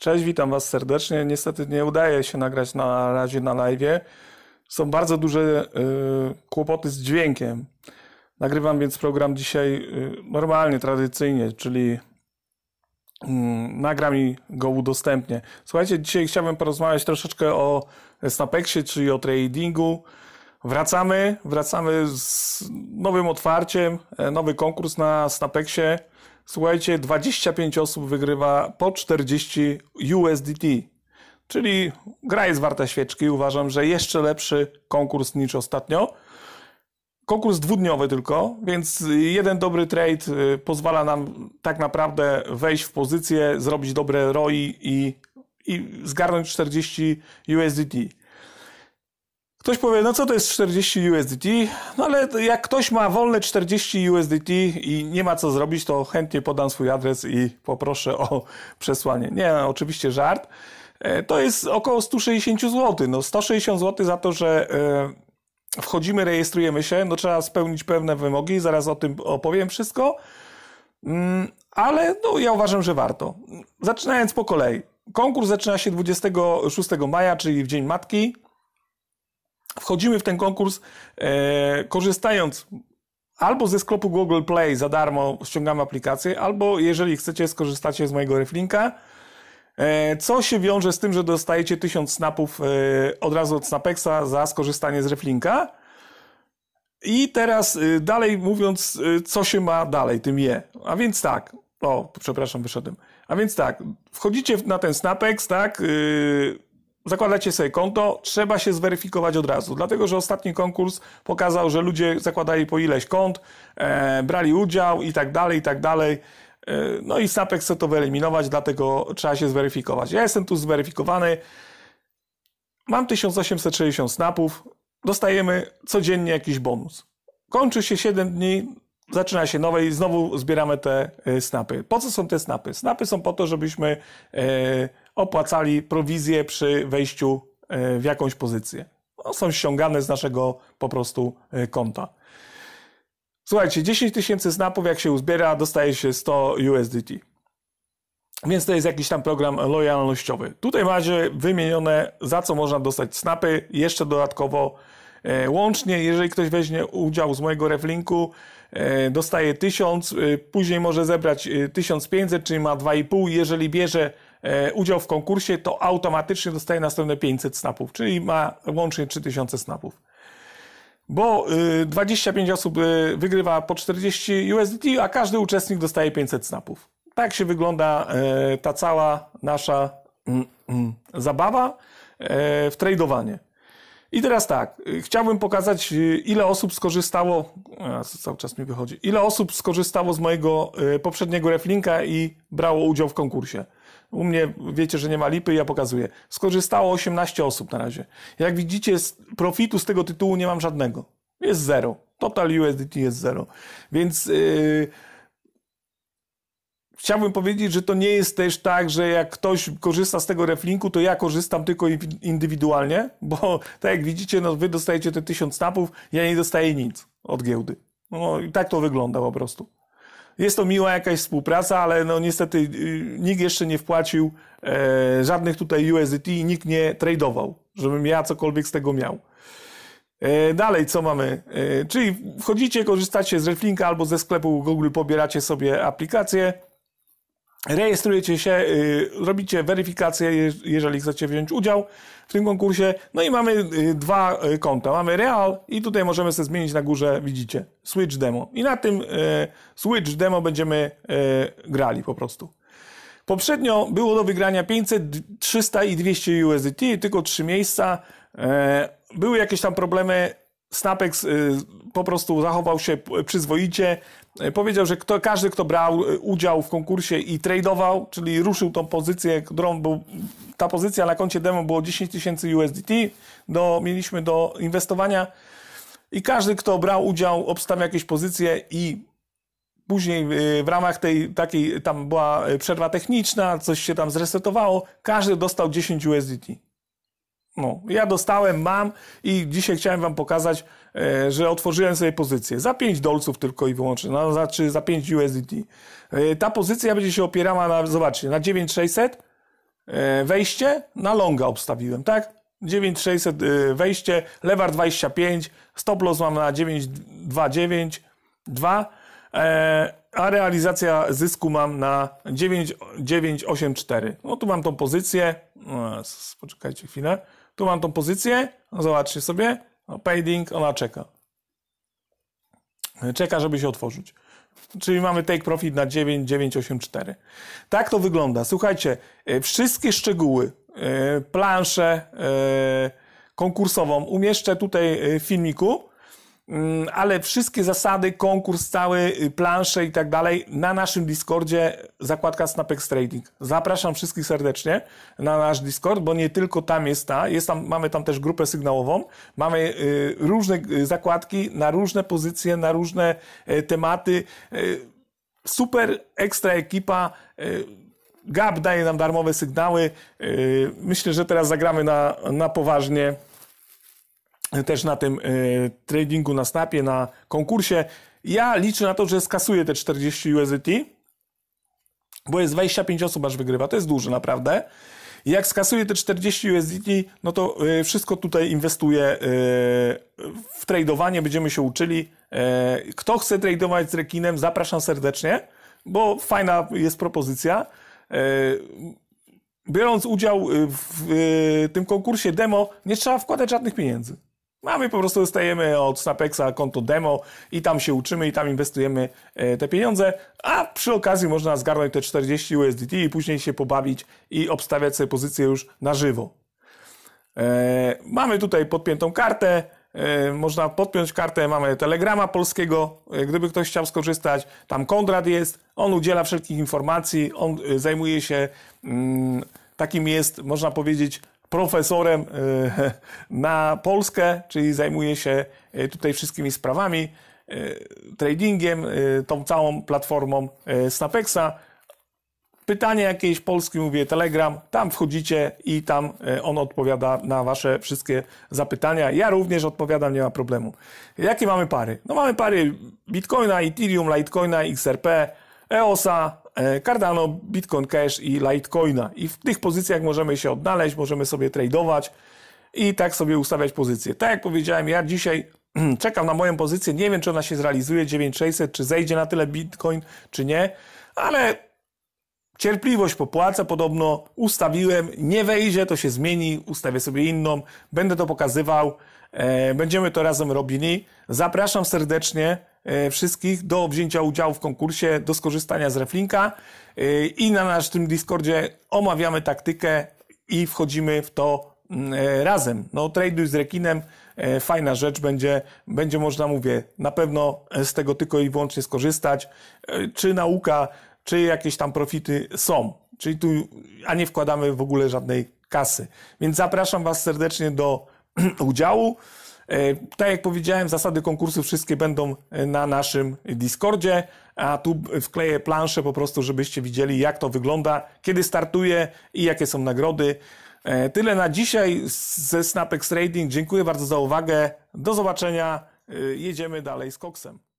Cześć, witam Was serdecznie. Niestety nie udaje się nagrać na razie na live. Są bardzo duże y, kłopoty z dźwiękiem. Nagrywam więc program dzisiaj y, normalnie, tradycyjnie, czyli y, nagram i go udostępnię. Słuchajcie, dzisiaj chciałbym porozmawiać troszeczkę o Snapexie, czyli o tradingu. Wracamy, wracamy z nowym otwarciem, e, nowy konkurs na Snapexie. Słuchajcie, 25 osób wygrywa po 40 USDT. Czyli gra jest warta świeczki. Uważam, że jeszcze lepszy konkurs niż ostatnio. Konkurs dwudniowy tylko, więc jeden dobry trade y, pozwala nam tak naprawdę wejść w pozycję, zrobić dobre ROI i, i zgarnąć 40 USDT. Ktoś powie, no co to jest 40 USDT? No ale jak ktoś ma wolne 40 USDT i nie ma co zrobić, to chętnie podam swój adres i poproszę o przesłanie. Nie, no, oczywiście żart. E, to jest około 160 zł. No 160 zł za to, że e, wchodzimy, rejestrujemy się, no trzeba spełnić pewne wymogi, zaraz o tym opowiem wszystko. Mm, ale no, ja uważam, że warto. Zaczynając po kolei. Konkurs zaczyna się 26 maja, czyli w Dzień Matki wchodzimy w ten konkurs e, korzystając albo ze sklepu Google Play za darmo ściągamy aplikację, albo jeżeli chcecie skorzystacie z mojego reflinka, e, co się wiąże z tym, że dostajecie 1000 snapów e, od razu od Snapexa za skorzystanie z reflinka. I teraz e, dalej mówiąc, e, co się ma dalej, tym je. A więc tak, o, przepraszam, wyszedłem. A więc tak, wchodzicie na ten Snapex, tak, yy, zakładacie sobie konto, trzeba się zweryfikować od razu, dlatego że ostatni konkurs pokazał, że ludzie zakładali po ileś kont, e, brali udział i tak dalej, i tak dalej. E, no i Snapek chce to wyeliminować, dlatego trzeba się zweryfikować. Ja jestem tu zweryfikowany. Mam 1860 snapów, dostajemy codziennie jakiś bonus. Kończy się 7 dni, zaczyna się nowe i znowu zbieramy te e, snapy. Po co są te snapy? Snapy są po to, żebyśmy e, opłacali prowizję przy wejściu e, w jakąś pozycję. No, są ściągane z naszego po prostu e, konta. Słuchajcie, 10 tysięcy snapów, jak się uzbiera, dostaje się 100 USDT. Więc to jest jakiś tam program lojalnościowy. Tutaj macie wymienione, za co można dostać snapy. Jeszcze dodatkowo, e, łącznie, jeżeli ktoś weźmie udział z mojego reflinku, E, dostaje 1000, e, później może zebrać 1500, e, czyli ma 2,5. Jeżeli bierze udział w konkursie, to automatycznie dostaje następne 500 snapów, czyli ma łącznie 3000 snapów. Bo 25 osób wygrywa po 40 USDT, a każdy uczestnik dostaje 500 snapów. Tak się wygląda ta cała nasza mm, mm, zabawa w tradowanie. I teraz tak, chciałbym pokazać, y, ile osób skorzystało, cały czas mi wychodzi, ile osób skorzystało z mojego y, poprzedniego reflinka i brało udział w konkursie. U mnie wiecie, że nie ma lipy, ja pokazuję. Skorzystało 18 osób na razie. Jak widzicie, z profitu z tego tytułu nie mam żadnego. Jest zero. Total USDT jest zero. Więc... Yy, chciałbym powiedzieć, że to nie jest też tak, że jak ktoś korzysta z tego reflinku, to ja korzystam tylko indywidualnie, bo tak jak widzicie, no wy dostajecie te 1000 snapów, ja nie dostaję nic od giełdy. No i tak to wygląda po prostu. Jest to miła jakaś współpraca, ale no niestety y, nikt jeszcze nie wpłacił e, żadnych tutaj USDT i nikt nie tradeował, żebym ja cokolwiek z tego miał. E, dalej, co mamy? E, czyli wchodzicie, korzystacie z reflinka, albo ze sklepu Google, pobieracie sobie aplikację rejestrujecie się, y, robicie weryfikację, jeżeli chcecie wziąć udział w tym konkursie. No i mamy y, dwa y, konta. Mamy Real i tutaj możemy sobie zmienić na górze, widzicie, Switch Demo. I na tym Switch Demo będziemy grali po prostu. Poprzednio było do wygrania 500, 300 i 200 USDT, tylko trzy miejsca. E, były jakieś tam problemy Snapex po prostu zachował się przyzwoicie, E, powiedział, że kto, każdy, kto brał e, udział w konkursie i tradeował, czyli ruszył tą pozycję, którą był, ta pozycja na koncie demo było 10 tysięcy USDT, do, mieliśmy do inwestowania i każdy, kto brał udział, obstawiał jakieś pozycje i później e, w ramach tej takiej, tam była przerwa techniczna, coś się tam zresetowało, każdy dostał 10 USDT. No, ja dostałem, mam i dzisiaj chciałem wam pokazać, E, że otworzyłem sobie pozycję za 5 dolców tylko i wyłącznie, no, znaczy za 5 USDT. E, ta pozycja będzie się opierała na, zobaczcie, na 9600 e, wejście, na longa obstawiłem, tak? 9600 wejście, lewar 25, stop loss mam na 9292 a realizacja zysku mam na 9,984. No tu mam tą pozycję, no, poczekajcie chwilę, tu mam tą pozycję, no, zobaczcie sobie, no, ona czeka. Czeka, żeby się otworzyć. Czyli mamy take profit na 9,984. Tak to wygląda. Słuchajcie, e, wszystkie szczegóły, e, planszę e, konkursową umieszczę tutaj w filmiku. Mm, ale wszystkie zasady, konkurs cały, y, plansze i tak dalej na naszym Discordzie zakładka Snapex Trading. Zapraszam wszystkich serdecznie na nasz Discord, bo nie tylko tam jest ta, jest tam, mamy tam też grupę sygnałową, mamy y, różne y, zakładki na różne pozycje, na różne e, tematy. E, super, ekstra ekipa, e, GAP daje nam darmowe sygnały. Myślę, że teraz zagramy na, na poważnie też na tym e, tradingu na Snapie, na konkursie. Ja liczę na to, że skasuję te 40 USDT, bo jest 25 osób aż wygrywa. To jest dużo naprawdę. jak skasuję te 40 USDT, no to e, wszystko tutaj inwestuję e, w tradowanie. Będziemy się uczyli. Kto chce tradować z rekinem, zapraszam serdecznie, bo fajna jest propozycja biorąc udział w tym konkursie demo, nie trzeba wkładać żadnych pieniędzy. A my po prostu dostajemy od Snapexa konto demo i tam się uczymy i tam inwestujemy e, te pieniądze, a przy okazji można zgarnąć te 40 USDT i później się pobawić i obstawiać sobie pozycję już na żywo. E, mamy tutaj podpiętą kartę, e, można podpiąć kartę, mamy telegrama polskiego, gdyby ktoś chciał skorzystać, tam Kondrat jest, on udziela wszelkich informacji, on zajmuje się, mm, takim jest, można powiedzieć, profesorem y, na Polskę, czyli zajmuje się y, tutaj wszystkimi sprawami, y, tradingiem, tą całą platformą Snapexa. Pytanie jakieś, polskie, mówię, Telegram, tam wchodzicie i tam on odpowiada na wasze wszystkie zapytania. Ja również odpowiadam, nie ma problemu. Jakie mamy pary? No mamy pary Bitcoina, Ethereum, Litecoina, XRP, EOSa, E, Cardano, Bitcoin Cash i Litecoina. I w tych pozycjach możemy się odnaleźć, możemy sobie tradeować i tak sobie ustawiać pozycje. Tak jak powiedziałem, ja dzisiaj czekam na moją pozycję, nie wiem czy ona się zrealizuje, 9600, czy zejdzie na tyle Bitcoin, czy nie, ale cierpliwość popłaca, podobno ustawiłem, nie wejdzie, to się zmieni, ustawię sobie inną, będę to pokazywał, e, będziemy to razem robili. Zapraszam serdecznie E, wszystkich do wzięcia udziału w konkursie, do skorzystania z Reflinka e, i na naszym Discordzie omawiamy taktykę i wchodzimy w to mm, e, razem. No, traduj z rekinem, fajna rzecz będzie, będzie można, mówię, na pewno z tego tylko i wyłącznie skorzystać. Czy nauka, czy jakieś tam profity są. Czyli tu, a nie wkładamy w ogóle żadnej kasy. Więc zapraszam Was serdecznie do udziału. E, tak jak powiedziałem, zasady konkursu wszystkie będą e, na naszym Discordzie, a tu wkleję planszę po prostu, żebyście widzieli jak to wygląda, kiedy startuje i jakie są nagrody. E, tyle na dzisiaj ze Snapex Trading. Dziękuję bardzo za uwagę. Do zobaczenia. Jedziemy dalej z koksem.